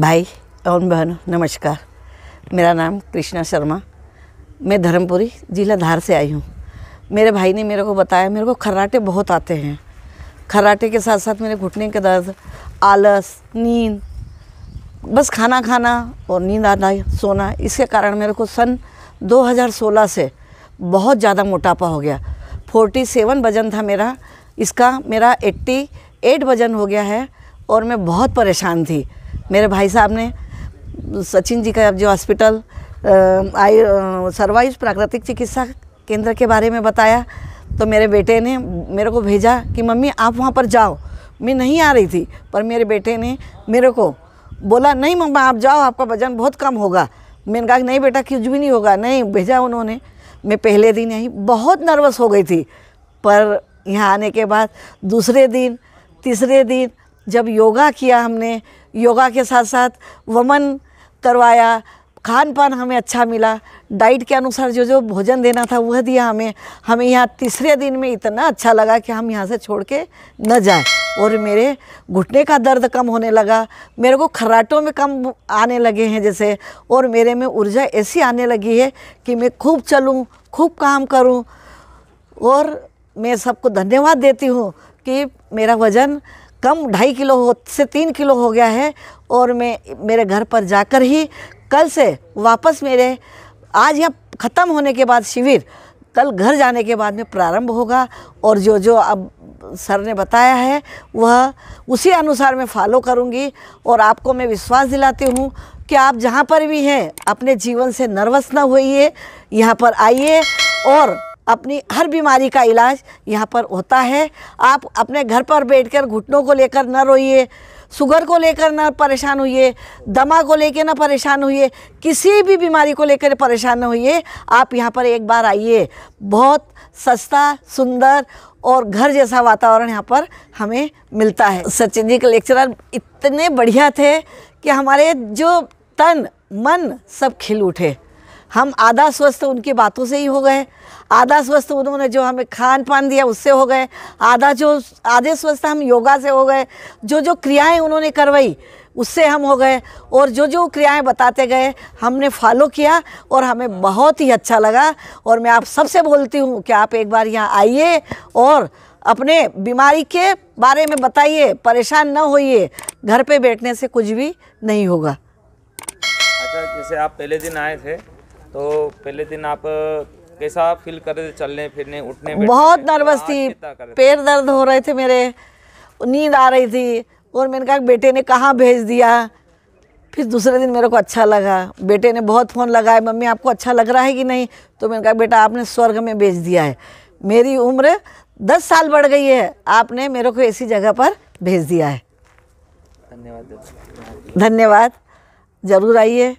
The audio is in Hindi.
भाई और बहनों नमस्कार मेरा नाम कृष्णा शर्मा मैं धर्मपुरी जिला धार से आई हूँ मेरे भाई ने मेरे को बताया मेरे को खर्राटे बहुत आते हैं खर्राटे के साथ साथ मेरे घुटने के दर्द आलस नींद बस खाना खाना और नींद आना सोना इसके कारण मेरे को सन 2016 से बहुत ज़्यादा मोटापा हो गया 47 वजन था मेरा इसका मेरा 88 वजन हो गया है और मैं बहुत परेशान थी मेरे भाई साहब ने सचिन जी का जो हॉस्पिटल आयु सर्वायुष प्राकृतिक चिकित्सा केंद्र के बारे में बताया तो मेरे बेटे ने मेरे को भेजा कि मम्मी आप वहाँ पर जाओ मैं नहीं आ रही थी पर मेरे बेटे ने मेरे को बोला नहीं मम्मा आप जाओ आपका वजन बहुत कम होगा मैंने कहा नहीं बेटा कुछ भी नहीं होगा नहीं भेजा उन्होंने मैं पहले दिन यहीं बहुत नर्वस हो गई थी पर यहाँ आने के बाद दूसरे दिन तीसरे दिन जब योगा किया हमने योगा के साथ साथ वमन करवाया खान पान हमें अच्छा मिला डाइट के अनुसार जो जो भोजन देना था वह दिया हमें हमें यहाँ तीसरे दिन में इतना अच्छा लगा कि हम यहाँ से छोड़ के न जाए और मेरे घुटने का दर्द कम होने लगा मेरे को खर्राटों में कम आने लगे हैं जैसे और मेरे में ऊर्जा ऐसी आने लगी है कि मैं खूब चलूँ खूब काम करूँ और मैं सबको धन्यवाद देती हूँ कि मेरा वज़न कम ढाई किलो हो से तीन किलो हो गया है और मैं मेरे घर पर जाकर ही कल से वापस मेरे आज यह ख़त्म होने के बाद शिविर कल घर जाने के बाद में प्रारंभ होगा और जो जो अब सर ने बताया है वह उसी अनुसार मैं फॉलो करूंगी और आपको मैं विश्वास दिलाती हूं कि आप जहां पर भी हैं अपने जीवन से नर्वस ना होइए यहां पर आइए और अपनी हर बीमारी का इलाज यहाँ पर होता है आप अपने घर पर बैठकर घुटनों को लेकर न रोइए शुगर को लेकर ना परेशान हुई दमा को लेकर ना परेशान हुई किसी भी बीमारी को लेकर परेशान न हुई आप यहाँ पर एक बार आइए बहुत सस्ता सुंदर और घर जैसा वातावरण यहाँ पर हमें मिलता है सचिन जी के लेक्चरर इतने बढ़िया थे कि हमारे जो तन मन सब खिल उठे हम आधा स्वस्थ उनकी बातों से ही हो गए आधा स्वस्थ उन्होंने जो हमें खान पान दिया उससे हो गए आधा जो आधे स्वस्थ हम योगा से हो गए जो जो क्रियाएं उन्होंने करवाई उससे हम हो गए और जो जो क्रियाएं बताते गए हमने फॉलो किया और हमें बहुत ही अच्छा लगा और मैं आप सबसे बोलती हूँ कि आप एक बार यहाँ आइए और अपने बीमारी के बारे में बताइए परेशान न होइए घर पे बैठने से कुछ भी नहीं होगा अच्छा जैसे आप पहले दिन आए थे तो पहले दिन आप कैसा फील कर रहे थे चलने फिरने उठने बहुत नर्वस थी पैर दर्द हो रहे थे मेरे नींद आ रही थी और मैंने कहा बेटे ने कहाँ भेज दिया फिर दूसरे दिन मेरे को अच्छा लगा बेटे ने बहुत फ़ोन लगाया मम्मी आपको अच्छा लग रहा है कि नहीं तो मैंने कहा बेटा आपने स्वर्ग में भेज दिया है मेरी उम्र दस साल बढ़ गई है आपने मेरे को ऐसी जगह पर भेज दिया है धन्यवाद धन्यवाद ज़रूर आइए